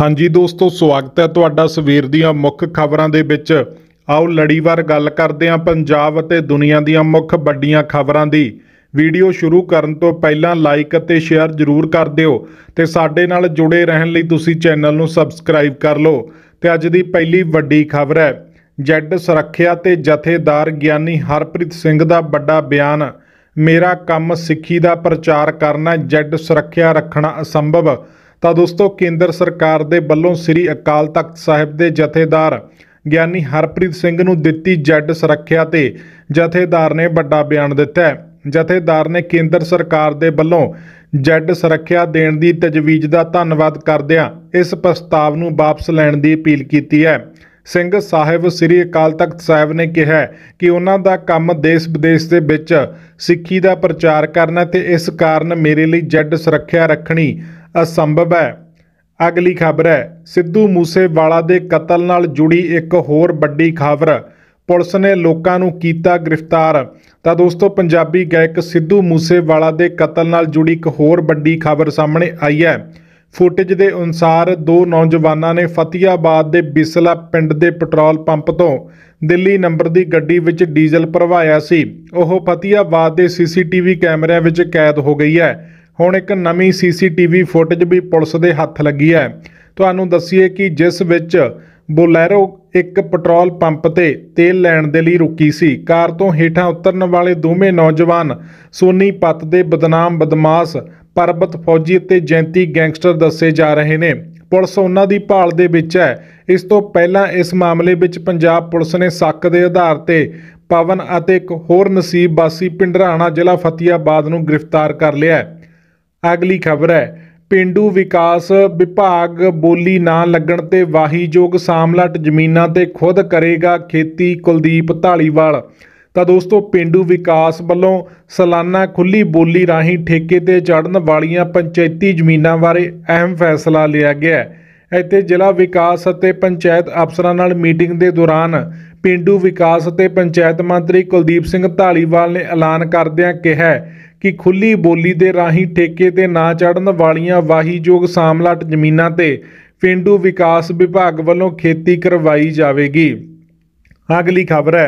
ਹਾਂਜੀ ਦੋਸਤੋ ਸਵਾਗਤ ਹੈ ਤੁਹਾਡਾ ਸਵੇਰ ਦੀਆਂ ਮੁੱਖ ਖਬਰਾਂ ਦੇ ਵਿੱਚ ਆਓ ਲੜੀਵਾਰ ਗੱਲ ਕਰਦੇ ਹਾਂ ਪੰਜਾਬ ਅਤੇ ਦੁਨੀਆ ਦੀਆਂ ਮੁੱਖ ਵੱਡੀਆਂ ਖਬਰਾਂ ਦੀ ਵੀਡੀਓ ਸ਼ੁਰੂ ਕਰਨ ਤੋਂ ਪਹਿਲਾਂ ਲਾਈਕ ਅਤੇ ਸ਼ੇਅਰ ਜ਼ਰੂਰ ਕਰ ਦਿਓ ਤੇ ਸਾਡੇ ਨਾਲ ਜੁੜੇ ਰਹਿਣ ਲਈ ਤੁਸੀਂ ਚੈਨਲ ਨੂੰ ਸਬਸਕ੍ਰਾਈਬ ਕਰ ਲਓ ਤੇ ਅੱਜ ਦੀ ਪਹਿਲੀ ਵੱਡੀ ਖਬਰ ਹੈ ਜੈਡ ਸੁਰੱਖਿਆ ਤੇ ਜਥੇਦਾਰ ਗਿਆਨੀ ਹਰਪ੍ਰੀਤ ਸਿੰਘ ਦਾ ਵੱਡਾ ਬਿਆਨ ਮੇਰਾ ਕੰਮ ਸਿੱਖੀ ਦਾ ਪ੍ਰਚਾਰ ਕਰਨਾ ਜੈਡ ਸੁਰੱਖਿਆ ਰੱਖਣਾ ਅਸੰਭਵ ਤਾਂ ਦੋਸਤੋ ਕੇਂਦਰ ਸਰਕਾਰ ਦੇ ਵੱਲੋਂ ਸ੍ਰੀ ਅਕਾਲ ਤਖਤ ਸਾਹਿਬ ਦੇ ਜਥੇਦਾਰ ਗਿਆਨੀ ਹਰਪ੍ਰੀਤ ਸਿੰਘ ਨੂੰ ਦਿੱਤੀ ਜੱਡ ਸੁਰੱਖਿਆ ਤੇ ਜਥੇਦਾਰ ਨੇ ਵੱਡਾ ਬਿਆਨ ਦਿੱਤਾ ਹੈ ਜਥੇਦਾਰ ਨੇ ਕੇਂਦਰ ਸਰਕਾਰ ਦੇ ਵੱਲੋਂ ਜੱਡ ਸੁਰੱਖਿਆ ਦੇਣ ਦੀ ਤਜਵੀਜ਼ ਦਾ ਧੰਨਵਾਦ ਕਰਦਿਆਂ ਇਸ ਪ੍ਰਸਤਾਵ ਨੂੰ ਵਾਪਸ ਲੈਣ ਦੀ ਅਪੀਲ ਕੀਤੀ ਹੈ ਸਿੰਘ ਸਾਹਿਬ ਸ੍ਰੀ ਅਕਾਲ ਤਖਤ ਸਾਹਿਬ ਨੇ ਕਿਹਾ ਕਿ ਉਹਨਾਂ ਦਾ ਕੰਮ ਦੇਸ਼ ਵਿਦੇਸ਼ ਦੇ ਵਿੱਚ ਸਿੱਖੀ ਦਾ ਪ੍ਰਚਾਰ ਕਰਨਾ ਤੇ ਇਸ ਕਾਰਨ ਮੇਰੇ ਲਈ ਜੱਡ ਸੁਰੱਖਿਆ ਰੱਖਣੀ ਅਸੰਭਵ ਹੈ ਅਗਲੀ ਖਬਰ ਹੈ ਸਿੱਧੂ ਮੂਸੇਵਾਲਾ ਦੇ ਕਤਲ ਨਾਲ ਜੁੜੀ ਇੱਕ ਹੋਰ ਵੱਡੀ ਖਬਰ ਪੁਲਿਸ ਨੇ ਲੋਕਾਂ ਨੂੰ ਕੀਤਾ ਗ੍ਰਿਫਤਾਰ ਤਾਂ ਦੋਸਤੋ ਪੰਜਾਬੀ ਗਾਇਕ ਸਿੱਧੂ ਮੂਸੇਵਾਲਾ ਦੇ ਕਤਲ ਨਾਲ ਜੁੜੀ ਇੱਕ ਹੋਰ ਵੱਡੀ ਖਬਰ ਸਾਹਮਣੇ ਆਈ ਹੈ ਫੁਟੇਜ ਦੇ ਅਨੁਸਾਰ ਦੋ ਨੌਜਵਾਨਾਂ ਨੇ ਫਤਿਆਬਾਦ ਦੇ ਬਿਸਲਾ ਪਿੰਡ ਦੇ ਪੈਟਰੋਲ ਪੰਪ ਤੋਂ ਦਿੱਲੀ ਨੰਬਰ ਦੀ ਗੱਡੀ ਵਿੱਚ ਡੀਜ਼ਲ ਭਰਵਾਇਆ ਸੀ ਉਹ ਫਤਿਆਬਾਦ ਦੇ ਸੀਸੀਟੀਵੀ ਕੈਮਰਿਆਂ ਵਿੱਚ ਕੈਦ ਹੋ ਗਈ ਹੈ ਹੁਣ ਇੱਕ ਨਵੀਂ ਸੀਸੀਟੀਵੀ ਫੁਟੇਜ ਵੀ ਪੁਲਿਸ ਦੇ ਹੱਥ ਲੱਗੀ ਹੈ ਤੁਹਾਨੂੰ ਦੱਸੀਏ ਕਿ ਜਿਸ ਵਿੱਚ ਬੋਲੇਰੋ ਇੱਕ ਪੈਟਰੋਲ ਪੰਪ ਤੇ ਤੇਲ ਲੈਣ ਦੇ ਲਈ ਰੁਕੀ ਸੀ ਕਾਰ ਤੋਂ ਹੇਠਾਂ ਉਤਰਨ ਵਾਲੇ ਦੋਵੇਂ ਨੌਜਵਾਨ ਸੋਨੀ ਪੱਤ ਦੇ ਬਦਨਾਮ ਬਦਮਾਸ਼ ਪਰਬਤ ਫੌਜੀ ਅਤੇ ਜੈਂਤੀ ਗੈਂਗਸਟਰ ਦੱਸੇ ਜਾ ਰਹੇ ਨੇ ਪੁਲਿਸ ਉਹਨਾਂ ਦੀ ਭਾਲ ਦੇ ਵਿੱਚ ਹੈ ਇਸ ਤੋਂ ਪਹਿਲਾਂ ਇਸ ਮਾਮਲੇ ਵਿੱਚ ਪੰਜਾਬ ਪੁਲਿਸ ਨੇ ਸ਼ੱਕ ਦੇ ਆਧਾਰ ਤੇ ਪਵਨ ਅਤੇ ਇੱਕ ਹੋਰ ਨਸੀਬ ਵਾਸੀ ਪਿੰਡਰਾਣਾ ਜ਼ਿਲ੍ਹਾ ਫਤਿਆਬਾਦ ਨੂੰ ਗ੍ਰਿਫਤਾਰ ਕਰ ਲਿਆ ਹੈ ਅਗਲੀ ਖਬਰ ਹੈ ਪਿੰਡੂ ਵਿਕਾਸ ਵਿਭਾਗ ਬੋਲੀ ਨਾ ਲੱਗਣ ਤੇ ਵਾਹੀਯੋਗ ਸਾਮਲਟ ਜ਼ਮੀਨਾਂ ਤੇ ਖੁਦ ਕਰੇਗਾ ਖੇਤੀ ਕੁਲਦੀਪ ਢਾਲੀਵਾਲ ਤਾਂ ਦੋਸਤੋ ਪਿੰਡੂ ਵਿਕਾਸ ਵੱਲੋਂ ਸਾਲਾਨਾ ਖੁੱਲੀ ਬੋਲੀ ਰਾਹੀਂ ਠੇਕੇ ਤੇ ਚੜਨ ਵਾਲੀਆਂ ਪੰਚਾਇਤੀ ਜ਼ਮੀਨਾਂ ਬਾਰੇ ਅਹਿਮ ਫੈਸਲਾ ਲਿਆ ਗਿਆ ਹੈ ਇੱਥੇ ਜ਼ਿਲ੍ਹਾ ਵਿਕਾਸ ਅਤੇ ਪੰਚਾਇਤ ਅਫਸਰਾਂ ਨਾਲ ਮੀਟਿੰਗ ਦੇ ਦੌਰਾਨ ਪਿੰਡੂ ਵਿਕਾਸ ਅਤੇ ਪੰਚਾਇਤ ਮੰਤਰੀ ਕੁਲਦੀਪ ਸਿੰਘ ਢਾਲੀਵਾਲ ਨੇ ਐਲਾਨ ਕਰਦਿਆਂ ਕਿਹਾ ਕਿ ਖੁੱਲੀ ਬੋਲੀ ਦੇ ਰਾਹੀਂ ਠੇਕੇ ਤੇ ਨਾ ਚੜਨ ਵਾਲੀਆਂ ਵਾਹੀਯੋਗ ਸਾਮਲਾਟ ਜ਼ਮੀਨਾਂ ਤੇ ਪਿੰਡੂ ਵਿਕਾਸ ਵਿਭਾਗ ਵੱਲੋਂ ਖੇਤੀ ਕਰਵਾਈ ਜਾਵੇਗੀ ਅਗਲੀ ਖਬਰ ਹੈ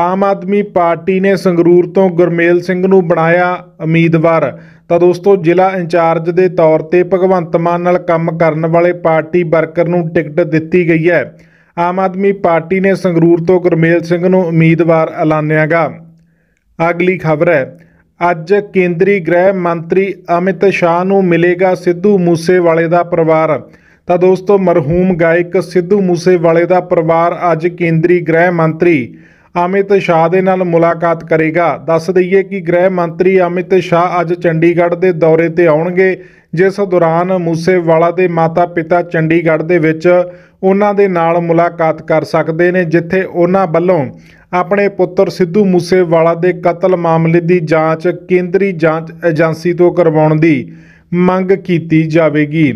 ਆਮ ਆਦਮੀ ਪਾਰਟੀ ਨੇ ਸੰਗਰੂਰ ਤੋਂ ਗੁਰਮੇਲ ਸਿੰਘ ਨੂੰ ਬਣਾਇਆ ਉਮੀਦਵਾਰ ਤਾਂ ਦੋਸਤੋ ਜ਼ਿਲ੍ਹਾ ਇੰਚਾਰਜ ਦੇ ਤੌਰ ਤੇ ਭਗਵੰਤ ਮਾਨ ਨਾਲ ਕੰਮ ਕਰਨ ਵਾਲੇ ਪਾਰਟੀ ਵਰਕਰ ਨੂੰ ਟਿਕਟ ਦਿੱਤੀ ਗਈ ਹੈ ਆਮ ਆਦਮੀ ਪਾਰਟੀ ਨੇ ਸੰਗਰੂਰ ਤੋਂ ਗੁਰਮੇਲ ਸਿੰਘ ਨੂੰ ਉਮੀਦਵਾਰ ਐਲਾਨਿਆਗਾ ਅਗਲੀ ਖਬਰ ਹੈ ਅੱਜ ਕੇਂਦਰੀ ਗ੍ਰਹਿ ਮੰਤਰੀ ਅਮਿਤ ਸ਼ਾਹ ਨੂੰ ਮਿਲੇਗਾ ਸਿੱਧੂ ਮੂਸੇਵਾਲੇ ਦਾ ਪਰਿਵਾਰ ਤਾਂ ਦੋਸਤੋ ਮਰਹੂਮ ਗਾਇਕ ਸਿੱਧੂ ਮੂਸੇਵਾਲੇ ਦਾ ਪਰਿਵਾਰ ਅੱਜ ਕੇਂਦਰੀ ਗ੍ਰਹਿ ਮੰਤਰੀ ਅਮਿਤ ਸ਼ਾਹ ਦੇ ਨਾਲ ਮੁਲਾਕਾਤ ਕਰੇਗਾ ਦੱਸ ਦਈਏ ਕਿ ਗ੍ਰਹਿ ਮੰਤਰੀ ਅਮਿਤ ਸ਼ਾਹ ਅੱਜ ਚੰਡੀਗੜ੍ਹ ਦੇ ਦੌਰੇ ਤੇ ਆਉਣਗੇ ਜਿਸ ਦੌਰਾਨ ਮੂਸੇਵਾਲਾ ਦੇ ਮਾਤਾ-ਪਿਤਾ ਚੰਡੀਗੜ੍ਹ ਦੇ ਵਿੱਚ ਉਹਨਾਂ ਦੇ ਨਾਲ ਮੁਲਾਕਾਤ ਕਰ ਸਕਦੇ ਨੇ ਜਿੱਥੇ ਉਹਨਾਂ ਵੱਲੋਂ ਆਪਣੇ ਪੁੱਤਰ ਸਿੱਧੂ ਮੂਸੇਵਾਲਾ ਦੇ ਕਤਲ ਮਾਮਲੇ ਦੀ ਜਾਂਚ ਕੇਂਦਰੀ ਜਾਂਚ ਏਜੰਸੀ ਤੋਂ ਕਰਵਾਉਣ ਦੀ ਮੰਗ ਕੀਤੀ ਜਾਵੇਗੀ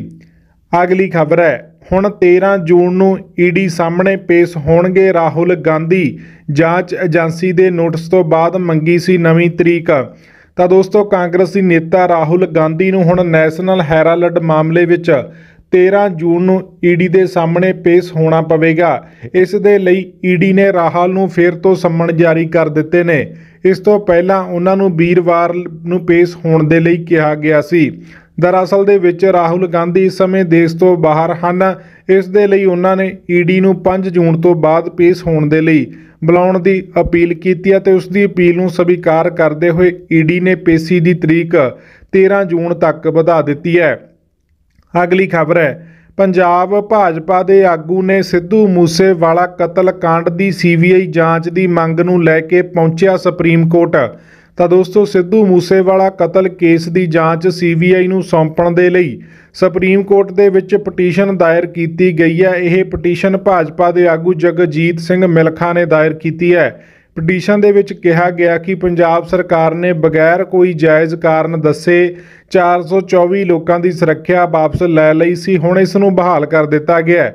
ਅਗਲੀ ਖਬਰ ਹੈ ਹੁਣ 13 ਜੂਨ ਨੂੰ ਈਡੀ ਸਾਹਮਣੇ ਪੇਸ਼ ਹੋਣਗੇ ਰਾਹੁਲ ਗਾਂਧੀ ਜਾਂਚ ਏਜੰਸੀ ਦੇ ਨੋਟਿਸ ਤੋਂ ਬਾਅਦ ਮੰਗੀ ਸੀ ਨਵੀਂ ਤਰੀਕ ਤਾਂ ਦੋਸਤੋ ਕਾਂਗਰਸੀ ਨੇਤਾ ਰਾਹੁਲ ਗਾਂਧੀ ਨੂੰ ਹੁਣ ਨੈਸ਼ਨਲ ਹੈਰਾਲਡ ਮਾਮਲੇ ਵਿੱਚ 13 ਜੂਨ ਨੂੰ ਈਡੀ ਦੇ ਸਾਹਮਣੇ ਪੇਸ਼ ਹੋਣਾ ਪਵੇਗਾ ਇਸ ਦੇ ਲਈ ਈਡੀ ਨੇ ਰਾਹਲ ਨੂੰ ਫੇਰ ਤੋਂ ਸੰਮਣ ਜਾਰੀ ਕਰ ਦਿੱਤੇ ਨੇ ਇਸ ਤੋਂ ਪਹਿਲਾਂ ਉਹਨਾਂ ਨੂੰ ਵੀਰਵਾਰ ਨੂੰ ਪੇਸ਼ ਹੋਣ ਦੇ ਲਈ ਕਿਹਾ ਗਿਆ ਸੀ ਦਰਅਸਲ ਦੇ ਵਿੱਚ ਰਾਹੁਲ ਗਾਂਧੀ ਇਸ ਸਮੇਂ ਦੇਸ਼ ਤੋਂ ਬਾਹਰ ਹਨ ਇਸ ਦੇ ਲਈ ਉਹਨਾਂ ਨੇ ਈਡੀ ਨੂੰ 5 ਜੂਨ ਤੋਂ ਬਾਅਦ ਪੇਸ਼ ਹੋਣ ਦੇ ਲਈ ਬੁਲਾਉਣ ਦੀ ਅਪੀਲ ਕੀਤੀ ਅਤੇ ਉਸ ਦੀ ਅਪੀਲ ਨੂੰ ਸਵੀਕਾਰ ਕਰਦੇ ਹੋਏ ਈਡੀ ਨੇ ਪੇਸ਼ੀ ਦੀ ਤਰੀਕ 13 ਜੂਨ ਤੱਕ ਵਧਾ ਦਿੱਤੀ ਹੈ ਅਗਲੀ ਖਬਰ ਹੈ ਪੰਜਾਬ ਭਾਜਪਾ ਦੇ ਆਗੂ ਨੇ ਸਿੱਧੂ ਮੂਸੇਵਾਲਾ ਕਤਲ ਕਾਂਡ ਦੀ ਸੀਬੀਆਈ ਜਾਂਚ ਦੀ ਮੰਗ ਨੂੰ ਲੈ ਕੇ ਪਹੁੰਚਿਆ ਸੁਪਰੀਮ ਕੋਰਟ ਤਾਂ ਦੋਸਤੋ ਸਿੱਧੂ ਮੂਸੇਵਾਲਾ ਕਤਲ ਕੇਸ ਦੀ ਜਾਂਚ ਸੀਬੀਆਈ ਨੂੰ ਸੌਂਪਣ ਦੇ ਲਈ ਸੁਪਰੀਮ ਕੋਰਟ ਦੇ ਵਿੱਚ ਪਟੀਸ਼ਨ ਦਾਇਰ ਕੀਤੀ ਗਈ ਹੈ ਇਹ ਪਟੀਸ਼ਨ ਭਾਜਪਾ ਦੇ ਆਗੂ ਜਗਜੀਤ ਸਿੰਘ ਮਿਲਖਾ ਨੇ ਦਾਇਰ ਕੀਤੀ ਹੈ ਪਟੀਸ਼ਨ ਦੇ ਵਿੱਚ ਕਿਹਾ ਗਿਆ ਕਿ ਪੰਜਾਬ ਸਰਕਾਰ ਨੇ ਬਗੈਰ ਕੋਈ ਜਾਇਜ਼ ਕਾਰਨ ਦੱਸੇ 424 ਲੋਕਾਂ ਦੀ ਸੁਰੱਖਿਆ ਵਾਪਸ ਲੈ ਲਈ ਸੀ ਹੁਣ ਇਸ ਨੂੰ ਬਹਾਲ ਕਰ ਦਿੱਤਾ ਗਿਆ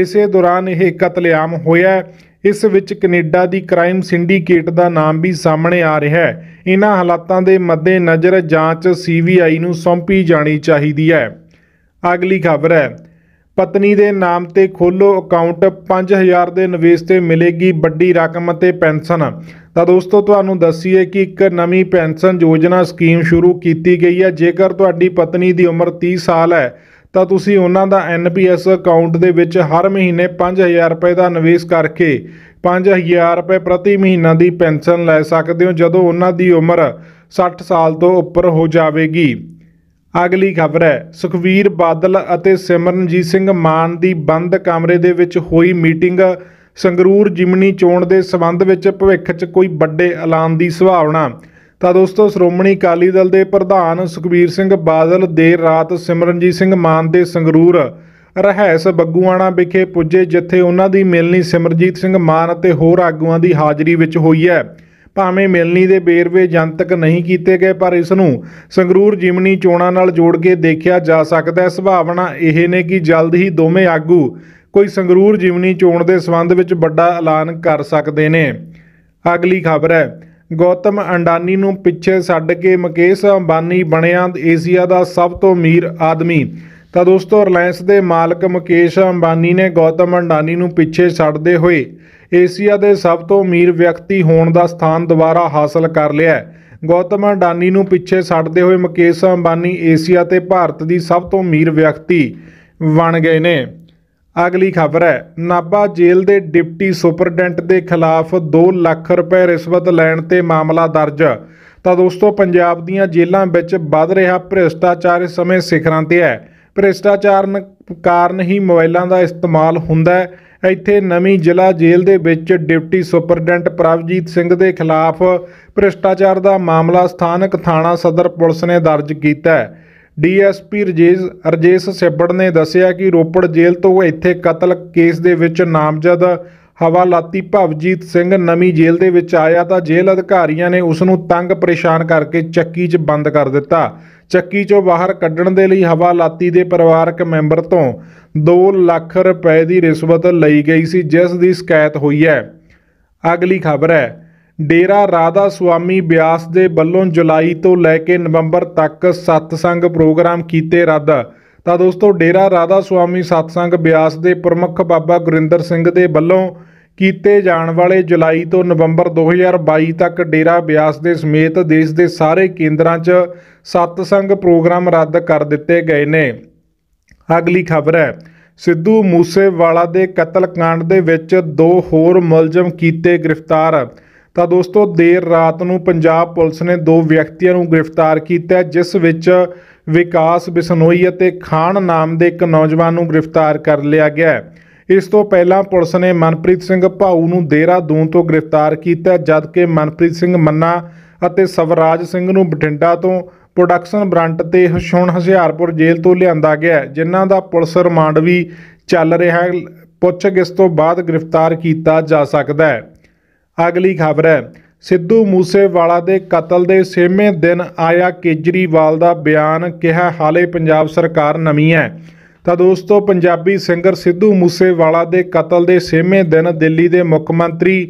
ਇਸੇ ਦੌਰਾਨ ਇਹ ਕਤਲੇਆਮ ਹੋਇਆ ਇਸ ਵਿੱਚ ਕੈਨੇਡਾ ਦੀ ਕ੍ਰਾਈਮ ਸਿੰਡੀਕੇਟ ਦਾ ਨਾਮ ਵੀ ਸਾਹਮਣੇ ਆ ਰਿਹਾ ਹੈ ਇਹਨਾਂ ਹਾਲਾਤਾਂ ਦੇ ਮੱਦੇ ਨਜ਼ਰ ਜਾਂਚ ਸੀਬੀਆਈ ਨੂੰ ਸੌਂਪੀ ਜਾਣੀ ਚਾਹੀਦੀ ਹੈ ਅਗਲੀ ਖਬਰ ਹੈ ਪਤਨੀ ਦੇ ਨਾਮ ਤੇ ਖੋਲੋ ਅਕਾਊਂਟ 5000 ਦੇ ਨਿਵੇਸ਼ ਤੇ ਮਿਲੇਗੀ ਵੱਡੀ ਰਕਮ ਅਤੇ ਪੈਨਸ਼ਨ ਤਾਂ ਦੋਸਤੋ ਤੁਹਾਨੂੰ ਦੱਸੀਏ ਕਿ ਇੱਕ ਨਵੀਂ ਪੈਨਸ਼ਨ ਯੋਜਨਾ ਸਕੀਮ ਸ਼ੁਰੂ ਕੀਤੀ ਗਈ ਹੈ ਜੇਕਰ ਤੁਹਾਡੀ ਪਤਨੀ ਦੀ ਉਮਰ 30 ਸਾਲ ਹੈ ਤਾਂ ਤੁਸੀਂ ਉਹਨਾਂ ਦਾ ਐਨਪੀਐਸ ਅਕਾਊਂਟ ਦੇ ਵਿੱਚ ਹਰ ਮਹੀਨੇ 5000 ਰੁਪਏ ਦਾ ਨਿਵੇਸ਼ ਕਰਕੇ 5000 ਰੁਪਏ ਪ੍ਰਤੀ ਮਹੀਨਾ ਦੀ ਪੈਨਸ਼ਨ ਲੈ ਸਕਦੇ ਹੋ ਜਦੋਂ ਉਹਨਾਂ ਦੀ ਉਮਰ 60 ਸਾਲ ਤੋਂ ਉੱਪਰ ਹੋ ਜਾਵੇਗੀ ਅਗਲੀ ਖਬਰ ਹੈ ਸੁਖਵੀਰ ਬਾਦਲ ਅਤੇ ਸਿਮਰਨਜੀਤ ਸਿੰਘ ਮਾਨ ਦੀ ਬੰਦ ਕਮਰੇ ਦੇ ਵਿੱਚ ਹੋਈ ਮੀਟਿੰਗ ਸੰਗਰੂਰ ਜਿਮਨੀ ਚੋਣ ਦੇ ਸਬੰਧ ਵਿੱਚ ਭਵਿੱਖ 'ਚ ਕੋਈ ਵੱਡੇ ਐਲਾਨ ਦੀ ਸੰਭਾਵਨਾ ਤਾਂ ਦੋਸਤੋ ਸ਼੍ਰੋਮਣੀ ਅਕਾਲੀ ਦਲ ਦੇ ਪ੍ਰਧਾਨ ਸੁਖਵੀਰ ਸਿੰਘ ਬਾਦਲ ਦੇਰ ਰਾਤ ਸਿਮਰਨਜੀਤ ਸਿੰਘ ਮਾਨ ਦੇ ਸੰਗਰੂਰ ਰਹਿਸ ਬੱਗੂਆਣਾ ਵਿਖੇ ਪੁੱਜੇ ਜਿੱਥੇ ਉਹਨਾਂ ਦੀ ਮਿਲਣੀ ਸਿਮਰਜੀਤ ਸਿੰਘ ਮਾਨ ਅਤੇ ਹੋਰ ਆਗੂਆਂ ਦੀ ਹਾਜ਼ਰੀ ਵਿੱਚ ਹੋਈ ਹੈ ਭਾਵੇਂ ਮਿਲਣੀ ਦੇ ਬੇਰਵੇ ਜਨਤਕ ਨਹੀਂ ਕੀਤੇ ਗਏ ਪਰ ਇਸ ਨੂੰ ਸੰਗਰੂਰ ਜਿਮਨੀ ਚੋਣਾ ਨਾਲ ਜੋੜ ਕੇ ਦੇਖਿਆ ਜਾ ਸਕਦਾ ਹੈ ਸੰਭਾਵਨਾ ਇਹ ਨੇ ਕਿ ਜਲਦ ਹੀ ਦੋਵੇਂ ਆਗੂ ਕੋਈ ਸੰਗਰੂਰ ਜਿਮਨੀ ਚੋਣ ਦੇ ਸਬੰਧ ਵਿੱਚ ਵੱਡਾ ਐਲਾਨ ਕਰ ਸਕਦੇ ਨੇ ਅਗਲੀ ਖਬਰ ਹੈ ਗੌਤਮ ਅੰਡਾਨੀ ਨੂੰ ਪਿੱਛੇ ਛੱਡ ਕੇ ਮਕੇਸ਼ ਅੰਬਾਨੀ ਬਣਿਆ ਏਸ਼ੀਆ ਦਾ ਸਭ ਤੋਂ ਅਮੀਰ ਆਦਮੀ ਤਾਂ ਦੋਸਤੋ ਰਿਲਾਇੰਸ ਦੇ ਮਾਲਕ ਮੁਕੇਸ਼ ਅੰਬਾਨੀ ਨੇ ਗੌਤਮ ਅੰਡਾਨੀ ਨੂੰ ਪਿੱਛੇ ਛੱਡਦੇ ਹੋਏ ਏਸ਼ੀਆ ਦੇ ਸਭ ਤੋਂ ਅਮੀਰ ਵਿਅਕਤੀ ਹੋਣ ਦਾ ਸਥਾਨ ਦੁਬਾਰਾ ਹਾਸਲ ਕਰ ਲਿਆ ਹੈ ਗੌਤਮ ਅੰਡਾਨੀ ਨੂੰ ਪਿੱਛੇ ਛੱਡਦੇ ਹੋਏ ਮੁਕੇਸ਼ ਅੰਬਾਨੀ ਏਸ਼ੀਆ ਤੇ ਭਾਰਤ ਦੀ ਸਭ ਤੋਂ ਅਮੀਰ ਵਿਅਕਤੀ ਬਣ ਗਏ ਨੇ ਅਗਲੀ ਖਬਰ ਹੈ ਨਾਬਾ ਜੇਲ੍ਹ ਦੇ ਡਿਪਟੀ ਸੁਪਰਡੈਂਟ ਦੇ ਖਿਲਾਫ 2 ਲੱਖ ਰੁਪਏ ਰਿਸ਼ਵਤ ਲੈਣ ਤੇ ਮਾਮਲਾ ਦਰਜ ਤਾਂ ਦੋਸਤੋ ਪੰਜਾਬ ਦੀਆਂ ਜੇਲ੍ਹਾਂ ਵਿੱਚ ਵੱਧ ਰਿਹਾ ਭ੍ਰਿਸ਼ਟਾਚਾਰ ਇਸ ਸਮੇਂ ਸਿਖਰਾਂ ਤੇ ਹੈ ਭ੍ਰਿਸ਼ਟਾਚਾਰ ਕਾਰਨ ਹੀ ਮੋਬਾਈਲਾਂ ਦਾ ਇਸਤੇਮਾਲ ਹੁੰਦਾ ਹੈ ਇੱਥੇ ਨਵੀਂ ਜ਼ਿਲ੍ਹਾ ਜੇਲ੍ਹ ਦੇ ਵਿੱਚ ਡਿਪਟੀ ਸੁਪਰਡੈਂਟ ਪ੍ਰਭਜੀਤ ਸਿੰਘ ਦੇ ਖਿਲਾਫ ਭ੍ਰਿਸ਼ਟਾਚਾਰ ਦਾ ਮਾਮਲਾ ਸਥਾਨਕ ਥਾਣਾ ਸਦਰ ਪੁਲਿਸ ਨੇ ਦਰਜ ਕੀਤਾ ਹੈ ਡੀਐਸਪੀ ਰਜੇਸ਼ ਰਜੇਸ਼ ਸੇਬੜ ਨੇ ਦੱਸਿਆ ਕਿ ਰੋਪੜ ਜੇਲ੍ਹ ਤੋਂ ਇੱਥੇ ਕਤਲ ਕੇਸ ਦੇ ਵਿੱਚ ਨਾਮਜ਼ਦ ਹਵਾਲਾਤੀ ਭਵਜੀਤ ਸਿੰਘ ਨਵੀਂ ਜੇਲ੍ਹ ਦੇ ਵਿੱਚ ਆਇਆ ਤਾਂ ਜੇਲ੍ਹ ਅਧਿਕਾਰੀਆਂ ਨੇ ਉਸ ਨੂੰ ਤੰਗ ਪਰੇਸ਼ਾਨ ਕਰਕੇ ਚੱਕੀ 'ਚ ਬੰਦ ਕਰ ਦਿੱਤਾ ਚੱਕੀ 'ਚੋਂ ਬਾਹਰ ਕੱਢਣ ਦੇ ਲਈ ਹਵਾਲਾਤੀ ਦੇ ਪਰਿਵਾਰਕ ਮੈਂਬਰ ਤੋਂ 2 ਲੱਖ ਰੁਪਏ ਦੀ ਰਿਸ਼ਵਤ ਲਈ ਗਈ ਸੀ ਜਿਸ ਦੀ ਸ਼ਿਕਾਇਤ ਹੋਈ ਹੈ ਅਗਲੀ ਖਬਰ ਹੈ ਡੇਰਾ ਰਾਧਾ ਸੁਆਮੀ ਬਿਆਸ ਦੇ ਵੱਲੋਂ ਜੁਲਾਈ ਤੋਂ ਲੈ ਕੇ ਨਵੰਬਰ ਤੱਕ ਸਤਸੰਗ ਪ੍ਰੋਗਰਾਮ ਕੀਤੇ ਰੱਦ ਤਾਂ ਦੋਸਤੋ ਡੇਰਾ ਰਾਧਾ ਸੁਆਮੀ ਸਤਸੰਗ ਬਿਆਸ ਦੇ ਪ੍ਰਮੁੱਖ ਬਾਬਾ ਗੁਰਿੰਦਰ ਸਿੰਘ ਦੇ ਵੱਲੋਂ ਕੀਤੇ ਜਾਣ ਵਾਲੇ ਜੁਲਾਈ ਤੋਂ ਨਵੰਬਰ 2022 ਤੱਕ ਡੇਰਾ ਬਿਆਸ ਦੇ ਸਮੇਤ ਦੇਸ਼ ਦੇ ਸਾਰੇ ਕੇਂਦਰਾਂ 'ਚ ਸਤਸੰਗ ਪ੍ਰੋਗਰਾਮ ਰੱਦ ਕਰ ਦਿੱਤੇ ਗਏ ਨੇ ਅਗਲੀ ਖਬਰ ਹੈ ਸਿੱਧੂ ਮੂਸੇਵਾਲਾ ਦੇ ਕਤਲकांड ਦੇ ਵਿੱਚ ਦੋ ਹੋਰ ਮੁਲਜ਼ਮ ਕੀਤੇ ਗ੍ਰਿਫਤਾਰ ਤਾਂ ਦੋਸਤੋ ਦੇਰ ਰਾਤ ਨੂੰ ਪੰਜਾਬ ਪੁਲਿਸ ਨੇ ਦੋ ਵਿਅਕਤੀਆਂ ਨੂੰ ਗ੍ਰਿਫਤਾਰ ਕੀਤਾ ਜਿਸ ਵਿੱਚ ਵਿਕਾਸ ਬਿਸਨੋਈ ਅਤੇ ਖਾਨ ਨਾਮ ਦੇ ਇੱਕ ਨੌਜਵਾਨ ਨੂੰ ਗ੍ਰਿਫਤਾਰ ਕਰ ਲਿਆ ਗਿਆ ਹੈ ਇਸ ਤੋਂ ਪਹਿਲਾਂ ਪੁਲਿਸ ਨੇ ਮਨਪ੍ਰੀਤ ਸਿੰਘ ਭਾਊ ਨੂੰ ਦੇਹਰਾਦੂਨ ਤੋਂ ਗ੍ਰਿਫਤਾਰ ਕੀਤਾ ਜਦਕਿ ਮਨਪ੍ਰੀਤ ਸਿੰਘ ਮੰਨਾ ਅਤੇ ਸਵਰਾਜ ਸਿੰਘ ਨੂੰ ਬਠਿੰਡਾ ਤੋਂ ਪ੍ਰੋਡਕਸ਼ਨ ਬ੍ਰਾਂਟ ਤੇ ਹਸ਼ੋਣ ਹਸਿਆਰਪੁਰ ਜੇਲ੍ਹ ਤੋਂ ਲਿਆਂਦਾ ਗਿਆ ਜਿਨ੍ਹਾਂ ਦਾ ਪੁਲਿਸ ਰਿਮਾਂਡ ਵੀ ਚੱਲ ਰਿਹਾ ਹੈ ਪੁੱਛਗਿੱਛ ਤੋਂ ਬਾਅਦ ਗ੍ਰਿਫਤਾਰ ਕੀਤਾ ਜਾ ਸਕਦਾ ਹੈ ਅਗਲੀ ਖਬਰ ਹੈ ਸਿੱਧੂ ਮੂਸੇਵਾਲਾ ਦੇ ਕਤਲ ਦੇ ਛੇਵੇਂ ਦਿਨ ਆਇਆ ਕੇਜਰੀਵਾਲ ਦਾ ਬਿਆਨ ਕਿਹਾ ਹਾਲੇ ਪੰਜਾਬ ਸਰਕਾਰ ਨਵੀਂ ਹੈ ਤਾਂ ਦੋਸਤੋ ਪੰਜਾਬੀ ਸਿੰਗਰ ਸਿੱਧੂ ਮੂਸੇਵਾਲਾ ਦੇ ਕਤਲ ਦੇ ਛੇਵੇਂ ਦਿਨ ਦਿੱਲੀ ਦੇ ਮੁੱਖ ਮੰਤਰੀ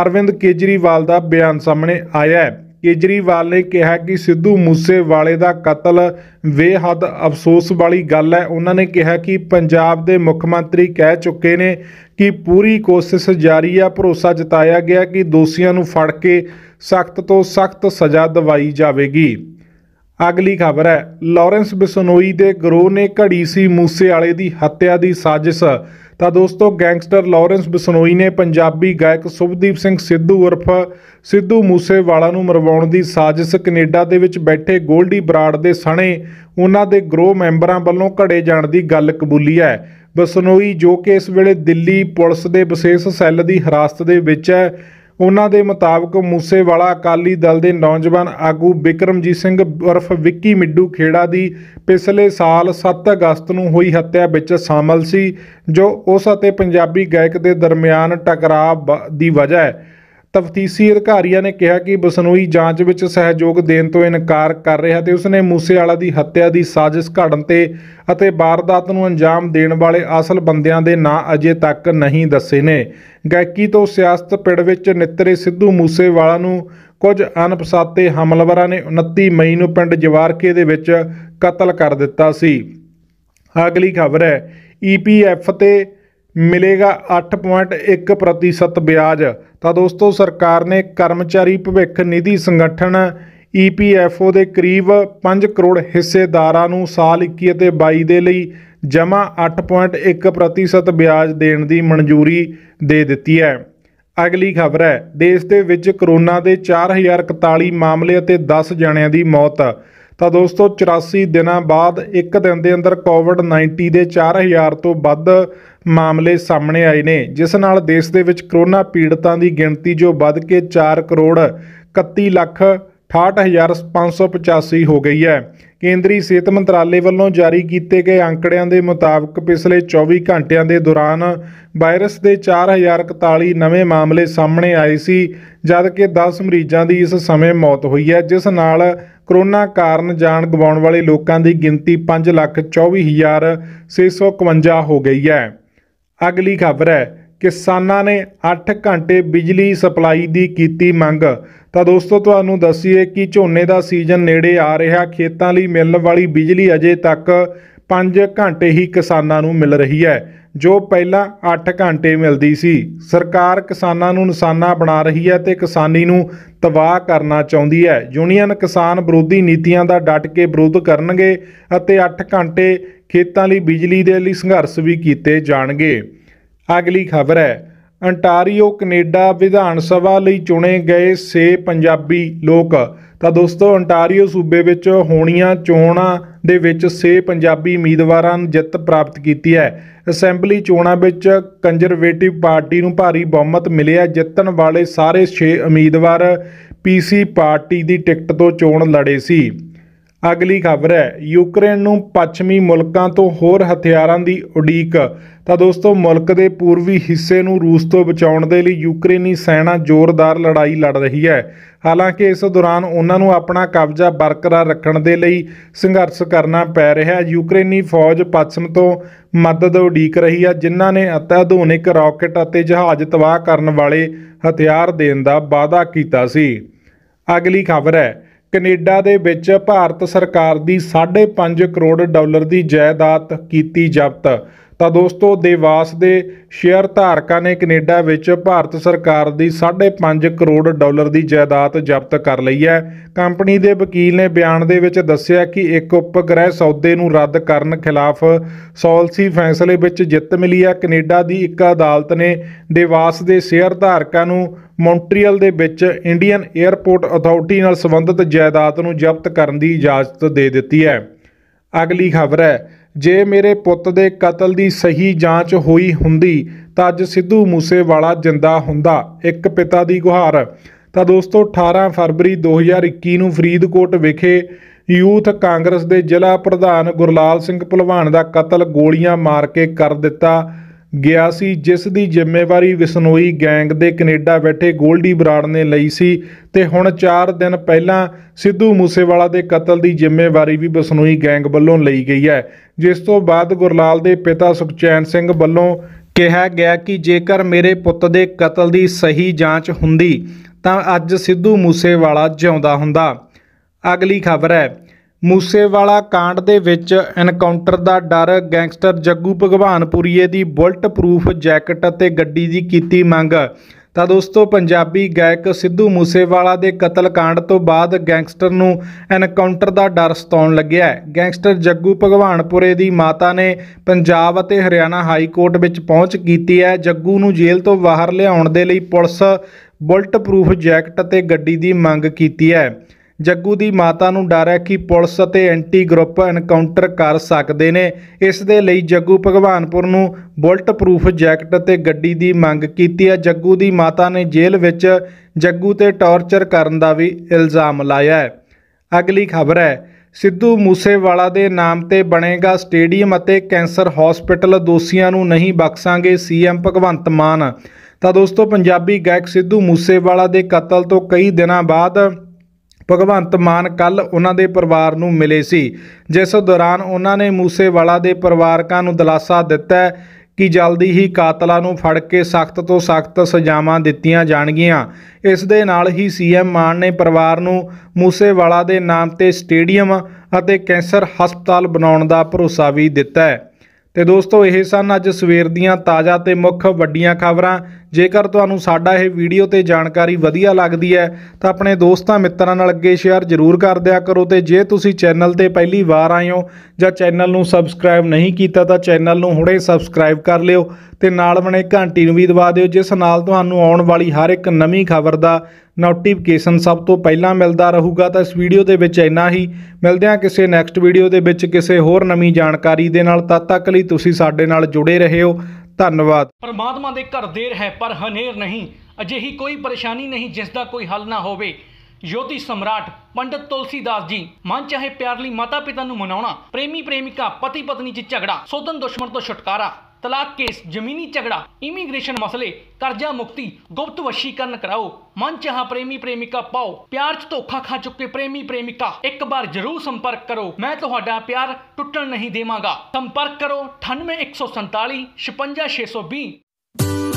ਅਰਵਿੰਦ ਕੇਜਰੀਵਾਲ ਦਾ ਬਿਆਨ ਸਾਹਮਣੇ ਆਇਆ ਹੈ ਕੇਜਰੀਵਾਲ ਨੇ ਕਿਹਾ ਕਿ ਸਿੱਧੂ ਮੂਸੇਵਾਲੇ ਦਾ ਕਤਲ ਬੇਹੱਦ ਅਫਸੋਸ ਵਾਲੀ ਗੱਲ ਹੈ ਉਹਨਾਂ ਨੇ ਕਿਹਾ ਕਿ ਪੰਜਾਬ ਦੇ ਮੁੱਖ ਮੰਤਰੀ ਕਹਿ ਚੁੱਕੇ ਨੇ ਕਿ ਪੂਰੀ ਕੋਸ਼ਿਸ਼ ਜਾਰੀ ਆ ਭਰੋਸਾ ਜਤਾਇਆ ਗਿਆ ਕਿ ਦੋਸ਼ੀਆਂ ਨੂੰ ਫੜ ਕੇ ਸਖਤ ਤੋਂ ਸਖਤ ਸਜ਼ਾ ਦਵਾਈ ਜਾਵੇਗੀ ਅਗਲੀ ਖਬਰ ਹੈ ਲਾਰੈਂਸ ਬਿਸਨੋਈ ਦੇ ਗਰੋਹ ਨੇ ਘੜੀ ਸੀ ਮੂਸੇ ਵਾਲੇ ਦੀ ਹੱਤਿਆ ਦੀ ਸਾਜ਼ਿਸ਼ ਤਾਂ ਦੋਸਤੋ ਗੈਂਗਸਟਰ ਲਾਰੈਂਸ ਬਸਨੋਈ ਨੇ ਪੰਜਾਬੀ ਗਾਇਕ ਸੁਭਦੀਪ ਸਿੰਘ ਸਿੱਧੂ ਉਰਫ ਸਿੱਧੂ ਮੂਸੇਵਾਲਾ ਨੂੰ ਮਰਵਾਉਣ ਦੀ ਸਾਜ਼ਿਸ਼ ਕੈਨੇਡਾ ਦੇ ਵਿੱਚ ਬੈਠੇ 골ਡੀ ਬਰਾੜ ਦੇ ਸਣੇ ਉਹਨਾਂ ਦੇ ਗਰੋ ਮੈਂਬਰਾਂ ਵੱਲੋਂ ਘੜੇ ਜਾਣ ਦੀ ਗੱਲ ਕਬੂਲੀ ਹੈ ਬਸਨੋਈ ਜੋ ਕਿ ਇਸ ਵੇਲੇ ਦਿੱਲੀ ਪੁਲਿਸ ਦੇ ਵਿਸ਼ੇਸ਼ ਸੈੱਲ ਦੀ ਹਿਰਾਸਤ ਦੇ ਵਿੱਚ ਹੈ ਉਹਨਾਂ ਦੇ ਮੁਤਾਬਕ ਮੂਸੇਵਾਲਾ ਅਕਾਲੀ ਦਲ ਦੇ ਨੌਜਵਾਨ ਆਗੂ ਬਿਕਰਮਜੀਤ ਸਿੰਘ ਉਰਫ ਵਿੱਕੀ ਮਿੱਡੂ ਖੇੜਾ ਦੀ ਪਿਛਲੇ ਸਾਲ 7 ਅਗਸਤ ਨੂੰ ਹੋਈ ਹੱਤਿਆ ਵਿੱਚ ਸ਼ਾਮਲ ਸੀ ਜੋ ਉਸ ਅਤੇ ਪੰਜਾਬੀ ਗਾਇਕ ਦੇ ਦਰਮਿਆਨ ਟਕਰਾਅ ਦੀ ਵਜ੍ਹਾ ਹੈ ਤਫਤੀਸ਼ੀ ਅਧਿਕਾਰੀਆਂ ਨੇ ਕਿਹਾ ਕਿ ਬਸਨੋਈ ਜਾਂਚ ਵਿੱਚ ਸਹਿਯੋਗ ਦੇਣ ਤੋਂ ਇਨਕਾਰ ਕਰ ਰਿਹਾ ਤੇ ਉਸਨੇ ਮੂਸੇਵਾਲਾ ਦੀ ਹੱਤਿਆ ਦੀ ਸਾਜ਼ਿਸ਼ ਘੜਨ ਤੇ ਅਤੇ ਵਾਰਦਾਤ ਨੂੰ ਅੰਜਾਮ ਦੇਣ ਵਾਲੇ ਅਸਲ ਬੰਦਿਆਂ ਦੇ ਨਾਂ ਅਜੇ ਤੱਕ ਨਹੀਂ ਦੱਸੇ ਨੇ ਗਾਇਕੀ ਤੋਂ ਸਿਆਸਤ ਪਿੜ ਵਿੱਚ ਨਿੱਤਰੇ ਸਿੱਧੂ ਮੂਸੇਵਾਲਾ ਨੂੰ ਕੁਝ ਅਣਪਛਾਤੇ ਹਮਲਵਰਾਂ ਨੇ 29 ਮਈ ਨੂੰ ਪਿੰਡ ਜਵਾਰਕੇ ਦੇ ਵਿੱਚ ਕਤਲ ਕਰ ਦਿੱਤਾ ਸੀ ਅਗਲੀ ਖਬਰ ਹੈ ਈਪੀਐਫ ਤੇ ਮਿਲੇਗਾ 8.1% ਵਿਆਜ ਤਾਂ ਦੋਸਤੋ ਸਰਕਾਰ ਨੇ ਕਰਮਚਾਰੀ ਭਵਿੱਖ ਨਿਧੀ ਸੰਗਠਨ ਈਪੀਐਫਓ ਦੇ ਕਰੀਬ 5 ਕਰੋੜ ਹਿੱਸੇਦਾਰਾਂ ਨੂੰ ਸਾਲ 21 ਅਤੇ 22 ਦੇ ਲਈ ਜਮਾ 8.1% ਵਿਆਜ ਦੇਣ ਦੀ ਮਨਜ਼ੂਰੀ ਦੇ ਦਿੱਤੀ ਹੈ ਅਗਲੀ ਖਬਰ ਹੈ ਦੇਸ਼ ਦੇ ਵਿੱਚ ਕਰੋਨਾ ਦੇ 4041 ਮਾਮਲੇ ਅਤੇ 10 ਜਣਿਆਂ ਦੀ ਮੌਤ ਤਾਂ ਦੋਸਤੋ 84 ਦਿਨਾਂ ਬਾਅਦ ਇੱਕ ਦਿਨ ਦੇ ਅੰਦਰ ਕੋਵਿਡ-19 ਦੇ 4000 ਤੋਂ ਵੱਧ ਮਾਮਲੇ ਸਾਹਮਣੇ ਆਏ ਨੇ ਜਿਸ ਨਾਲ ਦੇਸ਼ ਦੇ ਵਿੱਚ ਕਰੋਨਾ ਪੀੜਤਾਂ ਦੀ ਗਿਣਤੀ ਜੋ ਵੱਧ ਕੇ 4 ਕਰੋੜ 31 ਲੱਖ 68585 ਹੋ ਗਈ ਹੈ ਕੇਂਦਰੀ ਸਿਹਤ ਮੰਤਰਾਲੇ ਵੱਲੋਂ ਜਾਰੀ ਕੀਤੇ ਗਏ ਅੰਕੜਿਆਂ ਦੇ ਮੁਤਾਬਕ ਪਿਛਲੇ 24 ਘੰਟਿਆਂ ਦੇ ਦੌਰਾਨ ਵਾਇਰਸ ਦੇ 4041 ਨਵੇਂ ਮਾਮਲੇ ਸਾਹਮਣੇ ਆਏ ਸੀ ਜਦ ਕਿ 10 ਮਰੀਜ਼ਾਂ ਦੀ ਇਸ ਸਮੇਂ ਮੌਤ ਹੋਈ ਹੈ ਜਿਸ ਨਾਲ ਕਰੋਨਾ ਕਾਰਨ ਜਾਨ ਗਵਾਉਣ ਵਾਲੇ ਲੋਕਾਂ ਦੀ ਗਿਣਤੀ 524651 ਹੋ ਗਈ ਹੈ ਅਗਲੀ ਖਬਰ ਹੈ ਕਿਸਾਨਾਂ ਨੇ 8 ਘੰਟੇ ਬਿਜਲੀ ਸਪਲਾਈ ਦੀ ਕੀਤੀ ਮੰਗ ਤਾਂ ਦੋਸਤੋ ਤੁਹਾਨੂੰ ਦੱਸੀਏ ਕਿ ਝੋਨੇ ਦਾ ਸੀਜ਼ਨ ਨੇੜੇ ਆ ਰਿਹਾ ਖੇਤਾਂ ਲਈ ਮਿਲਣ ਵਾਲੀ ਬਿਜਲੀ ਅਜੇ ਤੱਕ 5 ਘੰਟੇ ਹੀ ਕਿਸਾਨਾਂ ਨੂੰ ਮਿਲ ਰਹੀ ਹੈ ਜੋ ਪਹਿਲਾਂ 8 ਘੰਟੇ ਮਿਲਦੀ ਸੀ ਸਰਕਾਰ ਕਿਸਾਨਾਂ ਨੂੰ ਨਿਸ਼ਾਨਾ ਬਣਾ ਰਹੀ ਹੈ ਤੇ ਕਿਸਾਨੀ ਨੂੰ ਤਬਾਹ ਕਰਨਾ ਚਾਹੁੰਦੀ ਹੈ ਯੂਨੀਅਨ ਕਿਸਾਨ ਵਿਰੋਧੀ ਨੀਤੀਆਂ ਦਾ ਡਟ ਕੇ ਵਿਰੋਧ ਕਰਨਗੇ ਅਤੇ 8 ਘੰਟੇ ਖੇਤਾਂ ਲਈ ਬਿਜਲੀ ਦੇ ਲਈ ਸੰਘਰਸ਼ ਵੀ ਕੀਤੇ ਜਾਣਗੇ ਅਗਲੀ ਖਬਰ ਹੈ ਅੰਟਾਰੀਓ ਕੈਨੇਡਾ ਵਿਧਾਨ ਸਭਾ ਲਈ ਚੁਣੇ ਗਏ 6 ਪੰਜਾਬੀ ਲੋਕ ਤਾਂ ਦੋਸਤੋ ਅੰਟਾਰੀਓ ਸੂਬੇ ਵਿੱਚ ਹੋਣੀਆਂ ਚੋਣਾਂ ਦੇ ਵਿੱਚ ਸੇ ਪੰਜਾਬੀ ਉਮੀਦਵਾਰਾਂ ਨੇ ਜਿੱਤ ਪ੍ਰਾਪਤ ਕੀਤੀ ਹੈ ਅਸੈਂਬਲੀ ਚੋਣਾਂ ਵਿੱਚ ਕੰਜ਼ਰਵੇਟਿਵ ਪਾਰਟੀ ਨੂੰ ਭਾਰੀ ਬਹੁਮਤ ਮਿਲਿਆ ਜਿੱਤਣ ਵਾਲੇ ਸਾਰੇ 6 ਉਮੀਦਵਾਰ ਪੀਸੀ ਪਾਰਟੀ ਦੀ ਟਿਕਟ ਤੋਂ ਚੋਣ ਲੜੇ ਸੀ ਅਗਲੀ ਖਬਰ ਹੈ ਯੂਕਰੇਨ ਨੂੰ ਪੱਛਮੀ ਮੁਲਕਾਂ ਤੋਂ ਹੋਰ ਹਥਿਆਰਾਂ ਦੀ ਉਡੀਕ ਤਾਂ ਦੋਸਤੋ ਮੁਲਕ ਦੇ ਪੂਰਬੀ ਹਿੱਸੇ ਨੂੰ ਰੂਸ ਤੋਂ ਬਚਾਉਣ ਦੇ ਲਈ ਯੂਕਰੇਨੀ ਸੈਨਾ ਜ਼ੋਰਦਾਰ ਲੜਾਈ ਲੜ ਰਹੀ ਹੈ ਹਾਲਾਂਕਿ ਇਸ ਦੌਰਾਨ ਉਹਨਾਂ ਨੂੰ ਆਪਣਾ ਕਬਜ਼ਾ ਬਰਕਰਾਰ ਰੱਖਣ ਦੇ ਲਈ ਸੰਘਰਸ਼ ਕਰਨਾ ਪੈ ਰਿਹਾ ਹੈ ਯੂਕਰੇਨੀ ਫੌਜ ਪੱਛਮ ਤੋਂ ਮਦਦ ਉਡੀਕ ਰਹੀ ਹੈ ਜਿਨ੍ਹਾਂ ਨੇ ਅਤਿਆਧੁਨਿਕ ਰਾਕਟ ਅਤੇ ਜਹਾਜ਼ ਤਬਾਹ ਕਰਨ ਵਾਲੇ ਹਥਿਆਰ ਦੇਣ ਦਾ ਵਾਅਦਾ ਕੀਤਾ ਸੀ ਅਗਲੀ ਖਬਰ ਹੈ ਕੈਨੇਡਾ ਦੇ ਵਿੱਚ ਭਾਰਤ ਸਰਕਾਰ ਦੀ 5.5 ਕਰੋੜ ਡਾਲਰ ਦੀ ਜਾਇਦਾਦ ਕੀਤੀ ਜ਼ਬਤ ਤਾਂ ਦੋਸਤੋ ਦੇਵਾਸ ਦੇ ਸ਼ੇਅਰ ਧਾਰਕਾਂ ਨੇ ਕੈਨੇਡਾ ਵਿੱਚ ਭਾਰਤ ਸਰਕਾਰ ਦੀ 5.5 ਕਰੋੜ ਡਾਲਰ ਦੀ ਜਾਇਦਾਦ ਜ਼ਬਤ ਕਰ ਲਈ ਹੈ ਕੰਪਨੀ ਦੇ ਵਕੀਲ ਨੇ ਬਿਆਨ ਦੇ ਵਿੱਚ ਦੱਸਿਆ ਕਿ ਇੱਕ ਉਪਗ੍ਰਹਿ ਸੌਦੇ ਨੂੰ ਰੱਦ ਕਰਨ ਖਿਲਾਫ ਸੌਲਸੀ ਫੈਸਲੇ ਵਿੱਚ ਜਿੱਤ ਮਿਲੀ ਹੈ ਕੈਨੇਡਾ ਦੀ ਇੱਕ ਅਦਾਲਤ ਨੇ ਦੇਵਾਸ ਦੇ ਸ਼ੇਅਰ ਧਾਰਕਾਂ ਨੂੰ ਮੌਂਟਰੀਅਲ ਦੇ ਵਿੱਚ ਇੰਡੀਅਨ 에ਅਰਪੋਰਟ ਅਥਾਰਟੀ ਨਾਲ ਸੰਬੰਧਿਤ ਜਾਇਦਾਦ ਨੂੰ ਜ਼ਬਤ ਕਰਨ ਦੀ ਇਜਾਜ਼ਤ ਦੇ ਦਿੱਤੀ ਹੈ ਅਗਲੀ ਖਬਰ ਹੈ ਜੇ ਮੇਰੇ ਪੁੱਤ ਦੇ ਕਤਲ ਦੀ ਸਹੀ ਜਾਂਚ ਹੋਈ ਹੁੰਦੀ ਤਾਂ ਅੱਜ ਸਿੱਧੂ ਮੂਸੇਵਾਲਾ ਜਿੰਦਾ ਹੁੰਦਾ ਇੱਕ ਪਿਤਾ ਦੀ ਗੁਹਾਰ ਤਾਂ ਦੋਸਤੋ 18 ਫਰਵਰੀ 2021 ਨੂੰ ਫਰੀਦਕੋਟ ਵਿਖੇ ਯੂਥ ਕਾਂਗਰਸ ਦੇ ਜ਼ਿਲ੍ਹਾ ਪ੍ਰਧਾਨ ਗੁਰਲਾਲ ਸਿੰਘ ਭਲਵਾਨ ਦਾ ਕਤਲ ਗੋਲੀਆਂ ਮਾਰ ਕੇ ਕਰ ਦਿੱਤਾ ਗਿਆ ਸੀ ਜਿਸ ਦੀ ਜ਼ਿੰਮੇਵਾਰੀ ਵਿਸਨੋਈ ਗੈਂਗ ਦੇ ਕੈਨੇਡਾ ਬੈਠੇ ਗੋਲਡੀ ਬਰਾੜ ਨੇ ਲਈ ਸੀ ਤੇ ਹੁਣ 4 ਦਿਨ ਪਹਿਲਾਂ ਸਿੱਧੂ ਮੂਸੇਵਾਲਾ ਦੇ ਕਤਲ ਦੀ ਜ਼ਿੰਮੇਵਾਰੀ ਵੀ ਵਿਸਨੋਈ ਗੈਂਗ ਵੱਲੋਂ ਲਈ ਗਈ ਹੈ ਜਿਸ ਤੋਂ ਬਾਅਦ ਗੁਰਲਾਲ ਦੇ ਪਿਤਾ ਸੁਖਚੈਨ ਸਿੰਘ ਵੱਲੋਂ ਕਿਹਾ ਗਿਆ ਕਿ ਜੇਕਰ ਮੇਰੇ ਪੁੱਤ ਦੇ ਕਤਲ ਦੀ ਸਹੀ ਜਾਂਚ ਹੁੰਦੀ ਤਾਂ ਅੱਜ ਸਿੱਧੂ ਮੂਸੇਵਾਲਾ ਜਿਉਂਦਾ ਹੁੰਦਾ ਅਗਲੀ ਖਬਰ ਹੈ ਮੂਸੇਵਾਲਾ ਕਾਂਡ ਦੇ ਵਿੱਚ ਐਨਕਾਊਂਟਰ ਦਾ ਡਰ ਗੈਂਗਸਟਰ ਜੱਗੂ ਭਗਵਾਨਪੁਰੀਏ ਦੀ ਬੁਲਟ ਪ੍ਰੂਫ ਜੈਕਟ ਅਤੇ ਗੱਡੀ ਦੀ ਕੀਤੀ ਮੰਗ ਤਾਂ ਦੋਸਤੋ ਪੰਜਾਬੀ ਗਾਇਕ ਸਿੱਧੂ ਮੂਸੇਵਾਲਾ ਦੇ ਕਤਲ ਕਾਂਡ ਤੋਂ ਬਾਅਦ ਗੈਂਗਸਟਰ ਨੂੰ ਐਨਕਾਊਂਟਰ ਦਾ ਡਰ ਸਤਾਉਣ ਲੱਗਿਆ ਹੈ ਗੈਂਗਸਟਰ ਜੱਗੂ ਭਗਵਾਨਪੁਰੇ ਦੀ ਮਾਤਾ ਨੇ ਪੰਜਾਬ ਅਤੇ ਹਰਿਆਣਾ ਹਾਈ ਕੋਰਟ ਵਿੱਚ ਪਹੁੰਚ ਕੀਤੀ ਹੈ ਜੱਗੂ ਨੂੰ ਜੇਲ੍ਹ ਤੋਂ ਬਾਹਰ ਲਿਆਉਣ ਦੇ ਲਈ ਪੁਲਿਸ ਬੁਲਟ ਪ੍ਰੂਫ ਜੈਕਟ ਅਤੇ ਗੱਡੀ ਦੀ ਮੰਗ ਕੀਤੀ ਹੈ ਜੱਗੂ ਦੀ ਮਾਤਾ ਨੂੰ ਡਰ ਹੈ ਕਿ ਪੁਲਿਸ ਅਤੇ ਐਂਟੀ ਗਰੁੱਪ ਐਨਕਾਊਂਟਰ ਕਰ ਸਕਦੇ ਨੇ ਇਸ ਦੇ ਲਈ ਜੱਗੂ ਭਗਵਾਨਪੁਰ ਨੂੰ ਬੁਲਟ ਪ੍ਰੂਫ ਜੈਕਟ ਅਤੇ ਗੱਡੀ ਦੀ ਮੰਗ ਕੀਤੀ ਹੈ ਜੱਗੂ ਦੀ ਮਾਤਾ ਨੇ ਜੇਲ੍ਹ ਵਿੱਚ ਜੱਗੂ ਤੇ ਟੌਰਚਰ ਕਰਨ ਦਾ ਵੀ ਇਲਜ਼ਾਮ ਲਾਇਆ ਹੈ ਅਗਲੀ ਖਬਰ ਹੈ ਸਿੱਧੂ ਮੂਸੇਵਾਲਾ ਦੇ ਨਾਮ ਤੇ ਬਣੇਗਾ ਸਟੇਡੀਅਮ ਅਤੇ ਕੈਂਸਰ ਹਸਪੀਟਲ ਦੋਸ਼ੀਆਂ ਨੂੰ ਨਹੀਂ ਬਖਸ਼ਾਂਗੇ ਸੀਐਮ ਭਗਵੰਤ ਮਾਨ ਤਾਂ ਦੋਸਤੋ ਪੰਜਾਬੀ ਗਾਇਕ ਸਿੱਧੂ ਮੂਸੇਵਾਲਾ ਦੇ ਕਤਲ ਤੋਂ ਕਈ ਦਿਨਾਂ ਬਾਅਦ ਭਗਵੰਤ ਮਾਨ ਕੱਲ ਉਹਨਾਂ ਦੇ ਪਰਿਵਾਰ ਨੂੰ ਮਿਲੇ ਸੀ ਜਿਸ ਦੌਰਾਨ ਉਹਨਾਂ ਨੇ ਮੂਸੇਵਾਲਾ ਦੇ ਪਰਿਵਾਰਕਾਂ ਨੂੰ ਦਲਾਸਾ ਦਿੱਤਾ ਕਿ ਜਲਦੀ ਹੀ ਕਾਤਲਾਂ ਨੂੰ ਫੜ ਕੇ ਸਖਤ ਤੋਂ ਸਖਤ ਸਜ਼ਾਵਾਂ ਦਿੱਤੀਆਂ ਜਾਣਗੀਆਂ ਇਸ ਦੇ ਨਾਲ ਹੀ ਸੀਐਮ ਮਾਨ ਨੇ ਪਰਿਵਾਰ ਨੂੰ ਮੂਸੇਵਾਲਾ ਦੇ ਨਾਮ ਤੇ ਸਟੇਡੀਅਮ ਅਤੇ ਕੈਂਸਰ ਹਸਪਤਾਲ ਬਣਾਉਣ ਦਾ ਭਰੋਸਾ ਵੀ ਦਿੱਤਾ ਤੇ ਦੋਸਤੋ ਇਹ ਸਨ ਅੱਜ ਸਵੇਰ ਦੀਆਂ ਤਾਜ਼ਾ ਤੇ ਮੁੱਖ ਵੱਡੀਆਂ ਖਬਰਾਂ ਜੇਕਰ ਤੁਹਾਨੂੰ ਸਾਡਾ ਇਹ ਵੀਡੀਓ ਤੇ ਜਾਣਕਾਰੀ ਵਧੀਆ ਲੱਗਦੀ ਹੈ ਤਾਂ ਆਪਣੇ ਦੋਸਤਾਂ ਮਿੱਤਰਾਂ ਨਾਲ ਅੱਗੇ ਸ਼ੇਅਰ ਜ਼ਰੂਰ ਕਰ ਦਿਆ ਕਰੋ ਤੇ ਜੇ ਤੁਸੀਂ ਚੈਨਲ ਤੇ ਪਹਿਲੀ ਵਾਰ ਆਏ ਹੋ ਜਾਂ ਚੈਨਲ ਨੂੰ ਸਬਸਕ੍ਰਾਈਬ ਨਹੀਂ ਕੀਤਾ ਤਾਂ ਚੈਨਲ ਨੂੰ ਹੁਣੇ ਸਬਸਕ੍ਰਾਈਬ ਕਰ ਲਿਓ ਤੇ ਨਾਲ ਬਣੇ ਘੰਟੀ ਨੂੰ ਵੀ ਦਬਾ ਦਿਓ ਜਿਸ ਨਾਲ ਤੁਹਾਨੂੰ ਆਉਣ ਵਾਲੀ ਹਰ ਇੱਕ ਨਵੀਂ ਖਬਰ ਦਾ ਨੋਟੀਫਿਕੇਸ਼ਨ ਸਭ ਤੋਂ ਪਹਿਲਾਂ ਮਿਲਦਾ ਰਹੂਗਾ ਤਾਂ ਇਸ ਵੀਡੀਓ ਦੇ ਵਿੱਚ ਇੰਨਾ ਹੀ ਮਿਲਦੇ ਹਾਂ ਕਿਸੇ ਨੈਕਸਟ ਵੀਡੀਓ ਦੇ ਵਿੱਚ ਕਿਸੇ ਹੋਰ ਨਵੀਂ ਜਾਣਕਾਰੀ ਦੇ ਨਾਲ ਤਦ ਤੱਕ ਲਈ ਤੁਸੀਂ ਸਾਡੇ ਨਾਲ ਜੁੜੇ ਰਹੇ ਹੋ ਧੰਨਵਾਦ ਪਰਮਾਤਮਾ ਦੇ ਘਰ ਦੇਰ ਹੈ ਪਰ ਹਨੇਰ ਨਹੀਂ ਅਜਿਹੀ ਕੋਈ ਪਰੇਸ਼ਾਨੀ ਨਹੀਂ ਜਿਸ ਦਾ ਕੋਈ ਹੱਲ ਨਾ ਹੋਵੇ ਯੋਤੀ ਸਮਰਾਟ ਪੰਡਤ ਤੁਲਸੀਦਾਸ ਜੀ ਮਨ ਚਾਹੇ ਪਿਆਰ ਲਈ ਮਾਤਾ ਪਿਤਾ ਨੂੰ ਮਨਾਉਣਾ ਪ੍ਰੇਮੀ ਪ੍ਰੇਮਿਕਾ ਪਤੀ ਪਤਨੀ 'ਚ ਝਗੜਾ ਸੋਧਨ ਦੁਸ਼ਮਣ ਤੋਂ ਛੁਟਕਾਰਾ तलाक केस जमीनी झगड़ा इमीग्रेशन मसले कर्जा मुक्ति गुप्त वशीकरण कराओ मन चाह प्रेमी प्रेमिका पाओ प्यार धोखा धोखा खा चुके प्रेमी प्रेमिका एक बार जरूर संपर्क करो मैं प्यार नहीं देवगा संपर्क करो अठानवे एक सौ संताली छपंजा छे सौ भी